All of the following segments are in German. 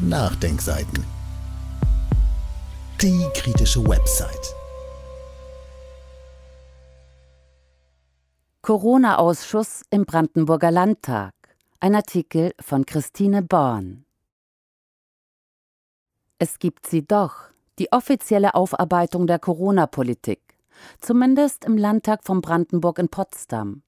Nachdenkseiten. Die kritische Website. Corona-Ausschuss im Brandenburger Landtag. Ein Artikel von Christine Born. Es gibt sie doch, die offizielle Aufarbeitung der Corona-Politik. Zumindest im Landtag von Brandenburg in Potsdam.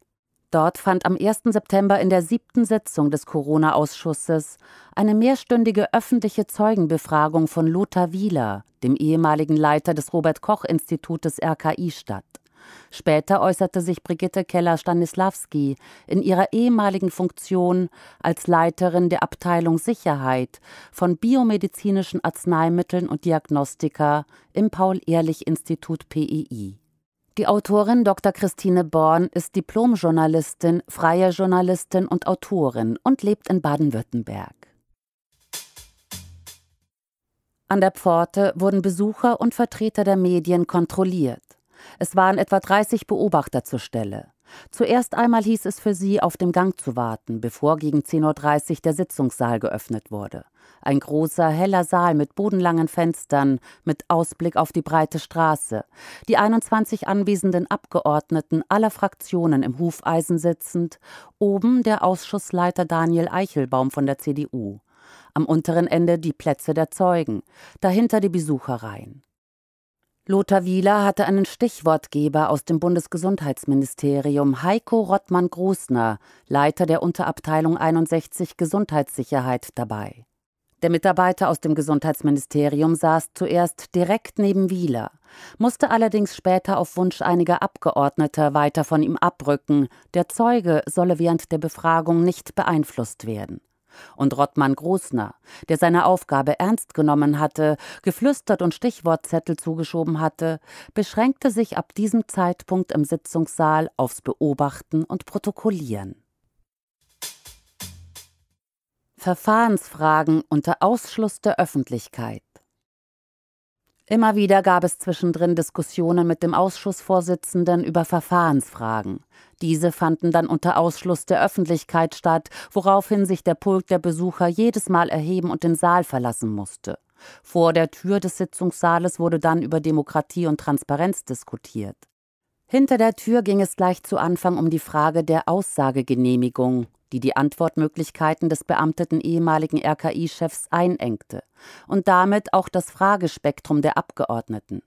Dort fand am 1. September in der siebten Sitzung des Corona-Ausschusses eine mehrstündige öffentliche Zeugenbefragung von Lothar Wieler, dem ehemaligen Leiter des Robert-Koch-Institutes RKI, statt. Später äußerte sich Brigitte Keller-Stanislawski in ihrer ehemaligen Funktion als Leiterin der Abteilung Sicherheit von biomedizinischen Arzneimitteln und Diagnostika im Paul-Ehrlich-Institut PEI. Die Autorin Dr. Christine Born ist Diplomjournalistin, freie Journalistin und Autorin und lebt in Baden-Württemberg. An der Pforte wurden Besucher und Vertreter der Medien kontrolliert. Es waren etwa 30 Beobachter zur Stelle. Zuerst einmal hieß es für sie, auf dem Gang zu warten, bevor gegen 10.30 Uhr der Sitzungssaal geöffnet wurde. Ein großer, heller Saal mit bodenlangen Fenstern, mit Ausblick auf die breite Straße. Die 21 anwesenden Abgeordneten aller Fraktionen im Hufeisen sitzend, oben der Ausschussleiter Daniel Eichelbaum von der CDU. Am unteren Ende die Plätze der Zeugen, dahinter die Besuchereien. Lothar Wieler hatte einen Stichwortgeber aus dem Bundesgesundheitsministerium, Heiko Rottmann-Grusner, Leiter der Unterabteilung 61 Gesundheitssicherheit, dabei. Der Mitarbeiter aus dem Gesundheitsministerium saß zuerst direkt neben Wieler, musste allerdings später auf Wunsch einiger Abgeordneter weiter von ihm abrücken. Der Zeuge solle während der Befragung nicht beeinflusst werden und Rottmann Großner, der seine Aufgabe ernst genommen hatte, geflüstert und Stichwortzettel zugeschoben hatte, beschränkte sich ab diesem Zeitpunkt im Sitzungssaal aufs Beobachten und Protokollieren. Verfahrensfragen unter Ausschluss der Öffentlichkeit Immer wieder gab es zwischendrin Diskussionen mit dem Ausschussvorsitzenden über Verfahrensfragen. Diese fanden dann unter Ausschluss der Öffentlichkeit statt, woraufhin sich der Pult der Besucher jedes Mal erheben und den Saal verlassen musste. Vor der Tür des Sitzungssaales wurde dann über Demokratie und Transparenz diskutiert. Hinter der Tür ging es gleich zu Anfang um die Frage der Aussagegenehmigung die die Antwortmöglichkeiten des beamteten ehemaligen RKI-Chefs einengte und damit auch das Fragespektrum der Abgeordneten.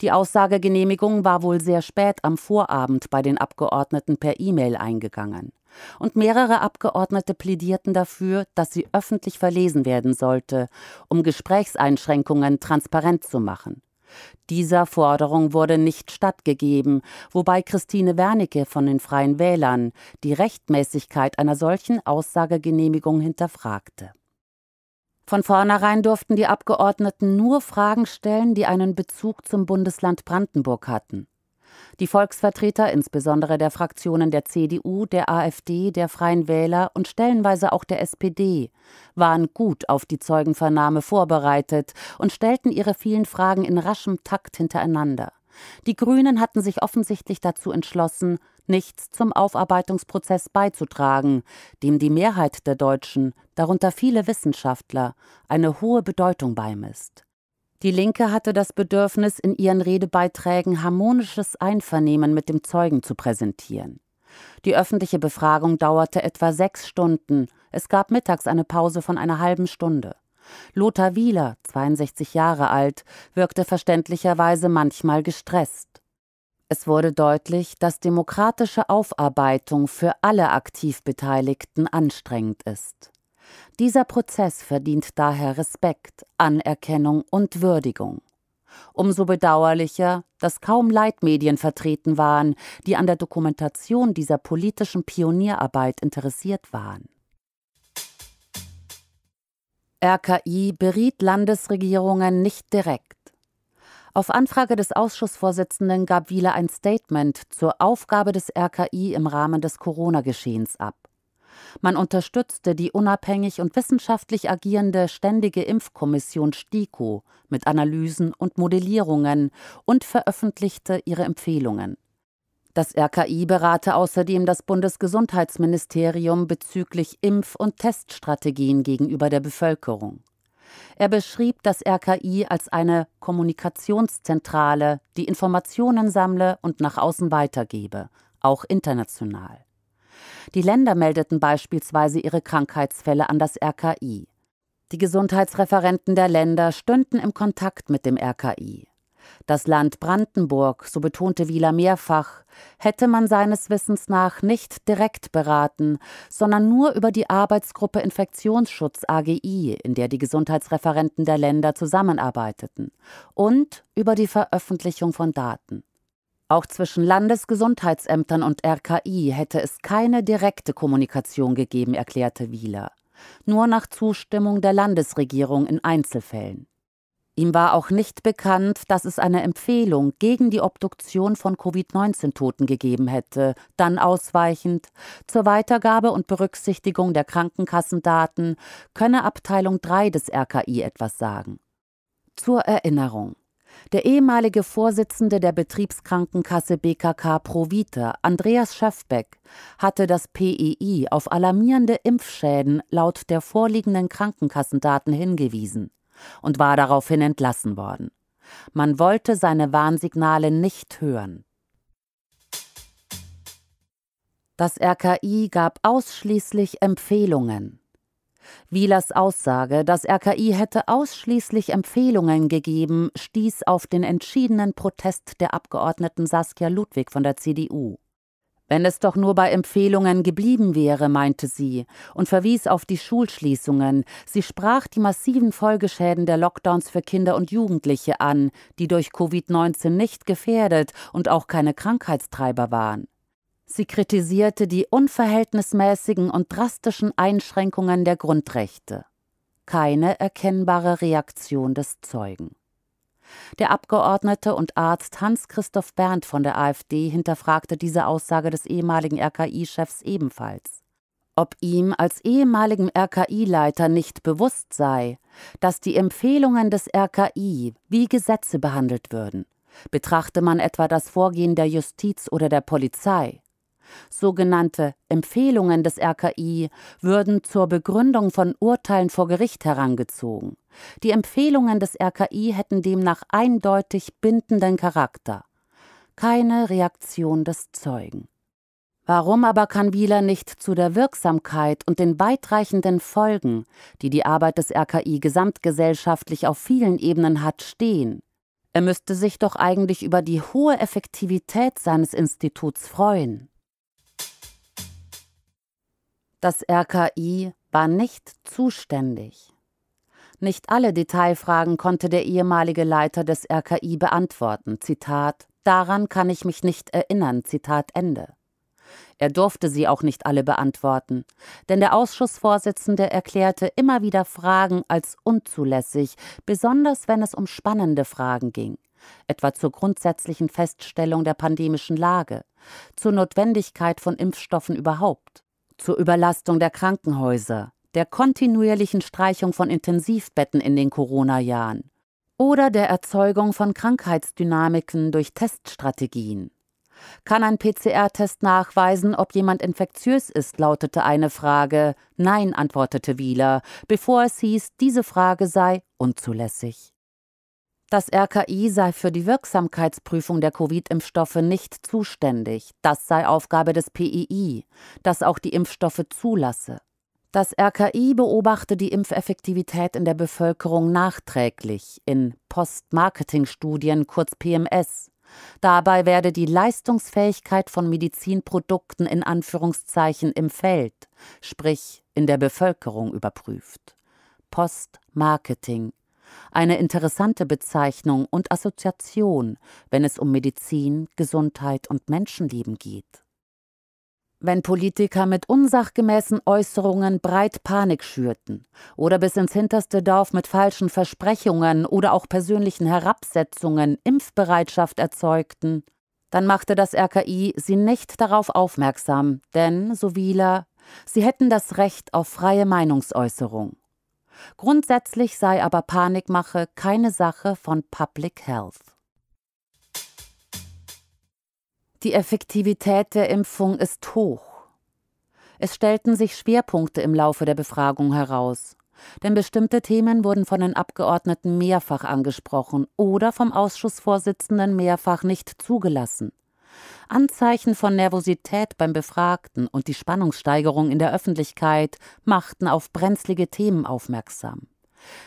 Die Aussagegenehmigung war wohl sehr spät am Vorabend bei den Abgeordneten per E-Mail eingegangen. Und mehrere Abgeordnete plädierten dafür, dass sie öffentlich verlesen werden sollte, um Gesprächseinschränkungen transparent zu machen. Dieser Forderung wurde nicht stattgegeben, wobei Christine Wernicke von den Freien Wählern die Rechtmäßigkeit einer solchen Aussagegenehmigung hinterfragte. Von vornherein durften die Abgeordneten nur Fragen stellen, die einen Bezug zum Bundesland Brandenburg hatten. Die Volksvertreter, insbesondere der Fraktionen der CDU, der AfD, der Freien Wähler und stellenweise auch der SPD, waren gut auf die Zeugenvernahme vorbereitet und stellten ihre vielen Fragen in raschem Takt hintereinander. Die Grünen hatten sich offensichtlich dazu entschlossen, nichts zum Aufarbeitungsprozess beizutragen, dem die Mehrheit der Deutschen, darunter viele Wissenschaftler, eine hohe Bedeutung beimisst. Die Linke hatte das Bedürfnis, in ihren Redebeiträgen harmonisches Einvernehmen mit dem Zeugen zu präsentieren. Die öffentliche Befragung dauerte etwa sechs Stunden. Es gab mittags eine Pause von einer halben Stunde. Lothar Wieler, 62 Jahre alt, wirkte verständlicherweise manchmal gestresst. Es wurde deutlich, dass demokratische Aufarbeitung für alle aktiv Beteiligten anstrengend ist. Dieser Prozess verdient daher Respekt, Anerkennung und Würdigung. Umso bedauerlicher, dass kaum Leitmedien vertreten waren, die an der Dokumentation dieser politischen Pionierarbeit interessiert waren. RKI beriet Landesregierungen nicht direkt. Auf Anfrage des Ausschussvorsitzenden gab Wieler ein Statement zur Aufgabe des RKI im Rahmen des Corona-Geschehens ab. Man unterstützte die unabhängig und wissenschaftlich agierende Ständige Impfkommission STIKO mit Analysen und Modellierungen und veröffentlichte ihre Empfehlungen. Das RKI berate außerdem das Bundesgesundheitsministerium bezüglich Impf- und Teststrategien gegenüber der Bevölkerung. Er beschrieb das RKI als eine Kommunikationszentrale, die Informationen sammle und nach außen weitergebe, auch international. Die Länder meldeten beispielsweise ihre Krankheitsfälle an das RKI. Die Gesundheitsreferenten der Länder stünden im Kontakt mit dem RKI. Das Land Brandenburg, so betonte Wieler mehrfach, hätte man seines Wissens nach nicht direkt beraten, sondern nur über die Arbeitsgruppe Infektionsschutz AGI, in der die Gesundheitsreferenten der Länder zusammenarbeiteten, und über die Veröffentlichung von Daten. Auch zwischen Landesgesundheitsämtern und RKI hätte es keine direkte Kommunikation gegeben, erklärte Wieler. Nur nach Zustimmung der Landesregierung in Einzelfällen. Ihm war auch nicht bekannt, dass es eine Empfehlung gegen die Obduktion von Covid-19-Toten gegeben hätte, dann ausweichend. Zur Weitergabe und Berücksichtigung der Krankenkassendaten könne Abteilung 3 des RKI etwas sagen. Zur Erinnerung. Der ehemalige Vorsitzende der Betriebskrankenkasse BKK Provita, Andreas Schäfbeck, hatte das PEI auf alarmierende Impfschäden laut der vorliegenden Krankenkassendaten hingewiesen und war daraufhin entlassen worden. Man wollte seine Warnsignale nicht hören. Das RKI gab ausschließlich Empfehlungen. Wielers Aussage, das RKI hätte ausschließlich Empfehlungen gegeben, stieß auf den entschiedenen Protest der Abgeordneten Saskia Ludwig von der CDU. Wenn es doch nur bei Empfehlungen geblieben wäre, meinte sie und verwies auf die Schulschließungen. Sie sprach die massiven Folgeschäden der Lockdowns für Kinder und Jugendliche an, die durch Covid-19 nicht gefährdet und auch keine Krankheitstreiber waren. Sie kritisierte die unverhältnismäßigen und drastischen Einschränkungen der Grundrechte. Keine erkennbare Reaktion des Zeugen. Der Abgeordnete und Arzt Hans-Christoph Berndt von der AfD hinterfragte diese Aussage des ehemaligen RKI-Chefs ebenfalls. Ob ihm als ehemaligem RKI-Leiter nicht bewusst sei, dass die Empfehlungen des RKI wie Gesetze behandelt würden, betrachte man etwa das Vorgehen der Justiz oder der Polizei. Sogenannte Empfehlungen des RKI würden zur Begründung von Urteilen vor Gericht herangezogen. Die Empfehlungen des RKI hätten demnach eindeutig bindenden Charakter. Keine Reaktion des Zeugen. Warum aber kann Wieler nicht zu der Wirksamkeit und den weitreichenden Folgen, die die Arbeit des RKI gesamtgesellschaftlich auf vielen Ebenen hat, stehen? Er müsste sich doch eigentlich über die hohe Effektivität seines Instituts freuen. Das RKI war nicht zuständig. Nicht alle Detailfragen konnte der ehemalige Leiter des RKI beantworten. Zitat: Daran kann ich mich nicht erinnern. Zitat Ende. Er durfte sie auch nicht alle beantworten, denn der Ausschussvorsitzende erklärte immer wieder Fragen als unzulässig, besonders wenn es um spannende Fragen ging, etwa zur grundsätzlichen Feststellung der pandemischen Lage, zur Notwendigkeit von Impfstoffen überhaupt zur Überlastung der Krankenhäuser, der kontinuierlichen Streichung von Intensivbetten in den Corona-Jahren oder der Erzeugung von Krankheitsdynamiken durch Teststrategien. Kann ein PCR-Test nachweisen, ob jemand infektiös ist, lautete eine Frage. Nein, antwortete Wieler, bevor es hieß, diese Frage sei unzulässig. Das RKI sei für die Wirksamkeitsprüfung der Covid-Impfstoffe nicht zuständig. Das sei Aufgabe des PII, das auch die Impfstoffe zulasse. Das RKI beobachte die Impfeffektivität in der Bevölkerung nachträglich in Post-Marketing-Studien, kurz PMS. Dabei werde die Leistungsfähigkeit von Medizinprodukten in Anführungszeichen im Feld, sprich in der Bevölkerung überprüft. Post-Marketing eine interessante Bezeichnung und Assoziation, wenn es um Medizin, Gesundheit und Menschenleben geht. Wenn Politiker mit unsachgemäßen Äußerungen breit Panik schürten oder bis ins hinterste Dorf mit falschen Versprechungen oder auch persönlichen Herabsetzungen Impfbereitschaft erzeugten, dann machte das RKI sie nicht darauf aufmerksam, denn, so Wieler, sie hätten das Recht auf freie Meinungsäußerung. Grundsätzlich sei aber Panikmache keine Sache von Public Health. Die Effektivität der Impfung ist hoch. Es stellten sich Schwerpunkte im Laufe der Befragung heraus. Denn bestimmte Themen wurden von den Abgeordneten mehrfach angesprochen oder vom Ausschussvorsitzenden mehrfach nicht zugelassen. Anzeichen von Nervosität beim Befragten und die Spannungssteigerung in der Öffentlichkeit machten auf brenzlige Themen aufmerksam.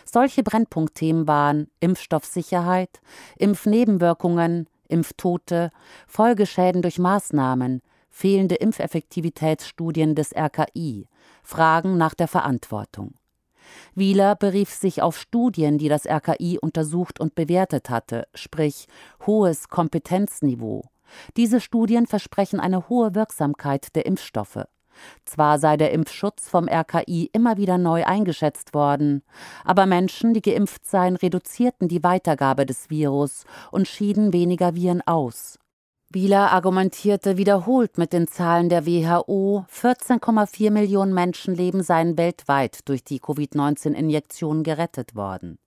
Solche Brennpunktthemen waren Impfstoffsicherheit, Impfnebenwirkungen, Impftote, Folgeschäden durch Maßnahmen, fehlende Impfeffektivitätsstudien des RKI, Fragen nach der Verantwortung. Wieler berief sich auf Studien, die das RKI untersucht und bewertet hatte, sprich hohes Kompetenzniveau, diese Studien versprechen eine hohe Wirksamkeit der Impfstoffe. Zwar sei der Impfschutz vom RKI immer wieder neu eingeschätzt worden, aber Menschen, die geimpft seien, reduzierten die Weitergabe des Virus und schieden weniger Viren aus. Bieler argumentierte wiederholt mit den Zahlen der WHO, 14,4 Millionen Menschenleben seien weltweit durch die Covid-19-Injektion gerettet worden.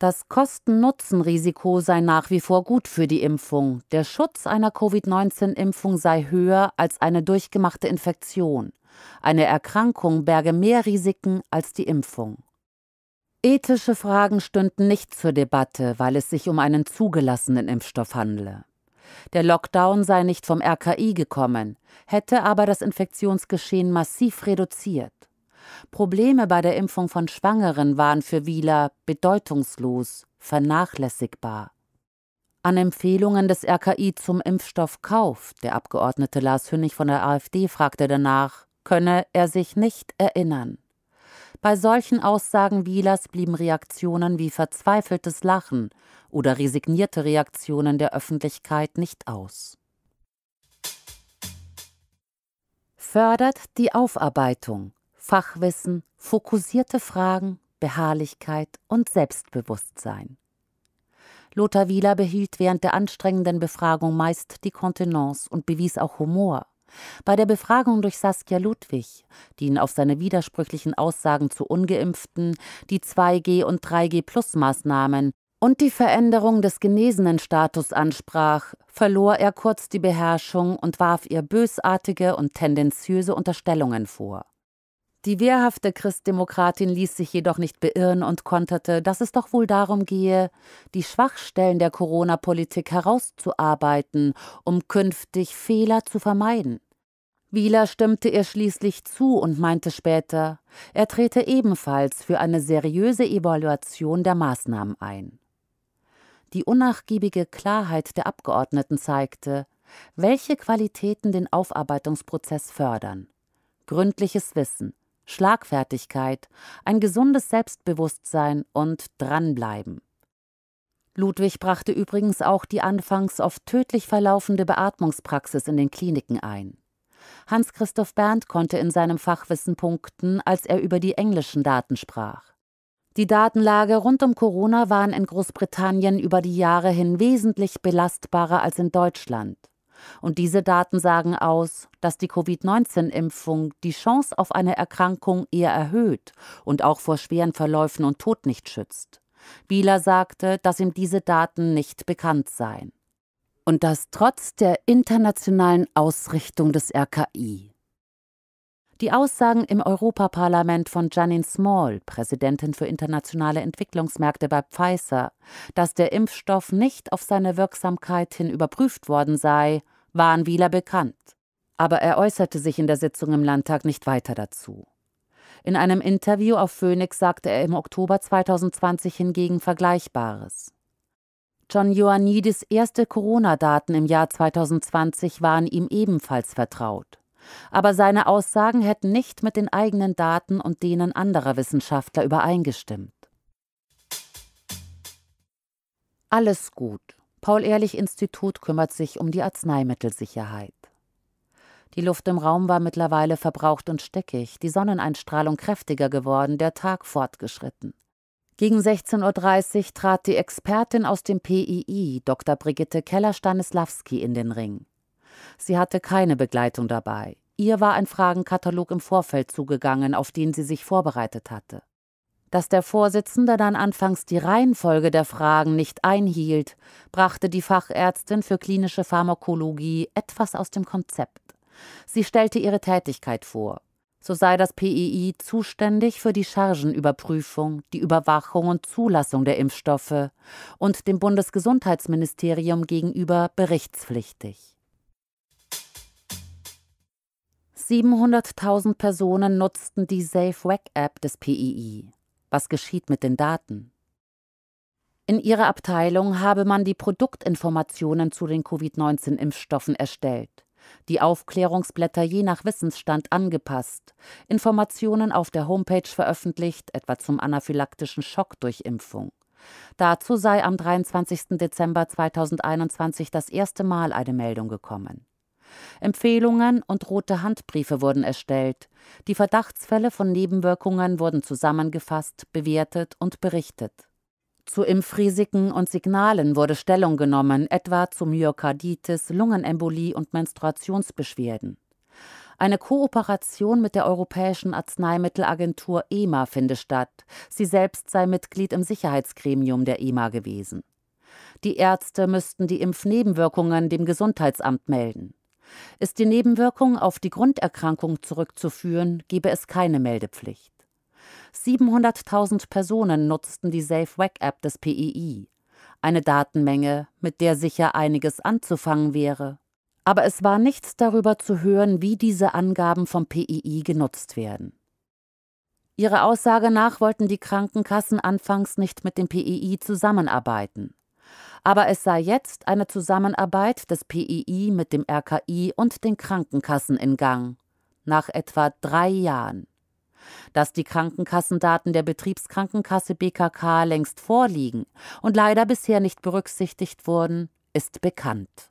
Das Kosten-Nutzen-Risiko sei nach wie vor gut für die Impfung. Der Schutz einer Covid-19-Impfung sei höher als eine durchgemachte Infektion. Eine Erkrankung berge mehr Risiken als die Impfung. Ethische Fragen stünden nicht zur Debatte, weil es sich um einen zugelassenen Impfstoff handle. Der Lockdown sei nicht vom RKI gekommen, hätte aber das Infektionsgeschehen massiv reduziert. Probleme bei der Impfung von Schwangeren waren für Wieler bedeutungslos, vernachlässigbar. An Empfehlungen des RKI zum Impfstoffkauf, der Abgeordnete Lars Hünnig von der AfD fragte danach, könne er sich nicht erinnern. Bei solchen Aussagen Wielers blieben Reaktionen wie verzweifeltes Lachen oder resignierte Reaktionen der Öffentlichkeit nicht aus. Fördert die Aufarbeitung. Fachwissen, fokussierte Fragen, Beharrlichkeit und Selbstbewusstsein. Lothar Wieler behielt während der anstrengenden Befragung meist die Kontenance und bewies auch Humor. Bei der Befragung durch Saskia Ludwig, die ihn auf seine widersprüchlichen Aussagen zu Ungeimpften, die 2G- und 3G-Plus-Maßnahmen und die Veränderung des Genesenenstatus ansprach, verlor er kurz die Beherrschung und warf ihr bösartige und tendenziöse Unterstellungen vor. Die wehrhafte Christdemokratin ließ sich jedoch nicht beirren und konterte, dass es doch wohl darum gehe, die Schwachstellen der Corona-Politik herauszuarbeiten, um künftig Fehler zu vermeiden. Wieler stimmte ihr schließlich zu und meinte später, er trete ebenfalls für eine seriöse Evaluation der Maßnahmen ein. Die unnachgiebige Klarheit der Abgeordneten zeigte, welche Qualitäten den Aufarbeitungsprozess fördern. Gründliches Wissen, Schlagfertigkeit, ein gesundes Selbstbewusstsein und dranbleiben. Ludwig brachte übrigens auch die anfangs oft tödlich verlaufende Beatmungspraxis in den Kliniken ein. Hans-Christoph Berndt konnte in seinem Fachwissen punkten, als er über die englischen Daten sprach. Die Datenlage rund um Corona waren in Großbritannien über die Jahre hin wesentlich belastbarer als in Deutschland. Und diese Daten sagen aus, dass die Covid-19-Impfung die Chance auf eine Erkrankung eher erhöht und auch vor schweren Verläufen und Tod nicht schützt. Bieler sagte, dass ihm diese Daten nicht bekannt seien. Und das trotz der internationalen Ausrichtung des RKI. Die Aussagen im Europaparlament von Janine Small, Präsidentin für internationale Entwicklungsmärkte bei Pfizer, dass der Impfstoff nicht auf seine Wirksamkeit hin überprüft worden sei, waren Wieler bekannt. Aber er äußerte sich in der Sitzung im Landtag nicht weiter dazu. In einem Interview auf Phoenix sagte er im Oktober 2020 hingegen Vergleichbares. John Ioannidis erste Corona-Daten im Jahr 2020 waren ihm ebenfalls vertraut aber seine Aussagen hätten nicht mit den eigenen Daten und denen anderer Wissenschaftler übereingestimmt. Alles gut. Paul-Ehrlich-Institut kümmert sich um die Arzneimittelsicherheit. Die Luft im Raum war mittlerweile verbraucht und steckig, die Sonneneinstrahlung kräftiger geworden, der Tag fortgeschritten. Gegen 16.30 Uhr trat die Expertin aus dem PII, Dr. Brigitte Keller-Stanislawski, in den Ring. Sie hatte keine Begleitung dabei. Ihr war ein Fragenkatalog im Vorfeld zugegangen, auf den sie sich vorbereitet hatte. Dass der Vorsitzende dann anfangs die Reihenfolge der Fragen nicht einhielt, brachte die Fachärztin für klinische Pharmakologie etwas aus dem Konzept. Sie stellte ihre Tätigkeit vor. So sei das PEI zuständig für die Chargenüberprüfung, die Überwachung und Zulassung der Impfstoffe und dem Bundesgesundheitsministerium gegenüber berichtspflichtig. 700.000 Personen nutzten die SafeWack-App des PII. Was geschieht mit den Daten? In ihrer Abteilung habe man die Produktinformationen zu den Covid-19-Impfstoffen erstellt, die Aufklärungsblätter je nach Wissensstand angepasst, Informationen auf der Homepage veröffentlicht, etwa zum anaphylaktischen Schock durch Impfung. Dazu sei am 23. Dezember 2021 das erste Mal eine Meldung gekommen. Empfehlungen und rote Handbriefe wurden erstellt. Die Verdachtsfälle von Nebenwirkungen wurden zusammengefasst, bewertet und berichtet. Zu Impfrisiken und Signalen wurde Stellung genommen, etwa zu Myokarditis, Lungenembolie und Menstruationsbeschwerden. Eine Kooperation mit der Europäischen Arzneimittelagentur EMA finde statt. Sie selbst sei Mitglied im Sicherheitsgremium der EMA gewesen. Die Ärzte müssten die Impfnebenwirkungen dem Gesundheitsamt melden. Ist die Nebenwirkung auf die Grunderkrankung zurückzuführen, gebe es keine Meldepflicht. 700.000 Personen nutzten die SafeWack-App des PEI. Eine Datenmenge, mit der sicher einiges anzufangen wäre. Aber es war nichts darüber zu hören, wie diese Angaben vom PEI genutzt werden. Ihrer Aussage nach wollten die Krankenkassen anfangs nicht mit dem PEI zusammenarbeiten aber es sei jetzt eine Zusammenarbeit des PII mit dem RKI und den Krankenkassen in Gang, nach etwa drei Jahren. Dass die Krankenkassendaten der Betriebskrankenkasse BKK längst vorliegen und leider bisher nicht berücksichtigt wurden, ist bekannt.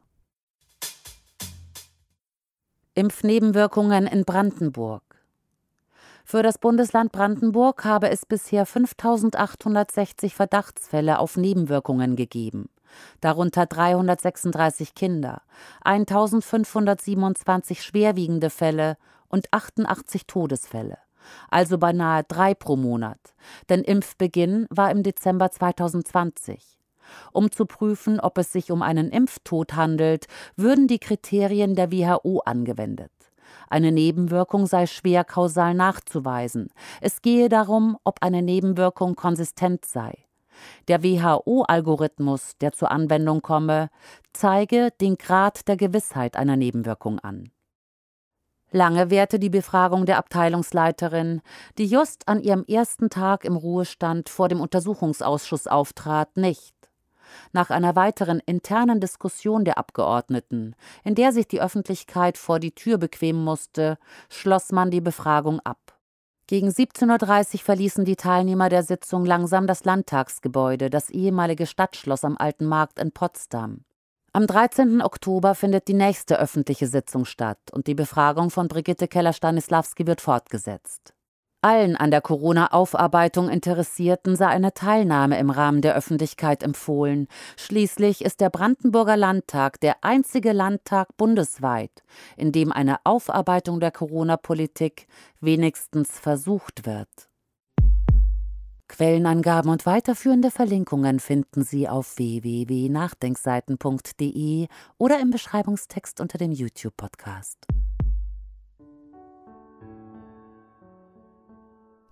Impfnebenwirkungen in Brandenburg für das Bundesland Brandenburg habe es bisher 5860 Verdachtsfälle auf Nebenwirkungen gegeben darunter 336 Kinder, 1527 schwerwiegende Fälle und 88 Todesfälle, also beinahe drei pro Monat, denn Impfbeginn war im Dezember 2020. Um zu prüfen, ob es sich um einen Impftod handelt, würden die Kriterien der WHO angewendet. Eine Nebenwirkung sei schwer kausal nachzuweisen. Es gehe darum, ob eine Nebenwirkung konsistent sei. Der WHO-Algorithmus, der zur Anwendung komme, zeige den Grad der Gewissheit einer Nebenwirkung an. Lange währte die Befragung der Abteilungsleiterin, die just an ihrem ersten Tag im Ruhestand vor dem Untersuchungsausschuss auftrat, nicht. Nach einer weiteren internen Diskussion der Abgeordneten, in der sich die Öffentlichkeit vor die Tür bequemen musste, schloss man die Befragung ab. Gegen 17.30 Uhr verließen die Teilnehmer der Sitzung langsam das Landtagsgebäude, das ehemalige Stadtschloss am Alten Markt in Potsdam. Am 13. Oktober findet die nächste öffentliche Sitzung statt und die Befragung von Brigitte Keller-Stanislawski wird fortgesetzt. Allen an der Corona-Aufarbeitung Interessierten sei eine Teilnahme im Rahmen der Öffentlichkeit empfohlen. Schließlich ist der Brandenburger Landtag der einzige Landtag bundesweit, in dem eine Aufarbeitung der Corona-Politik wenigstens versucht wird. Quellenangaben und weiterführende Verlinkungen finden Sie auf www.nachdenkseiten.de oder im Beschreibungstext unter dem YouTube-Podcast.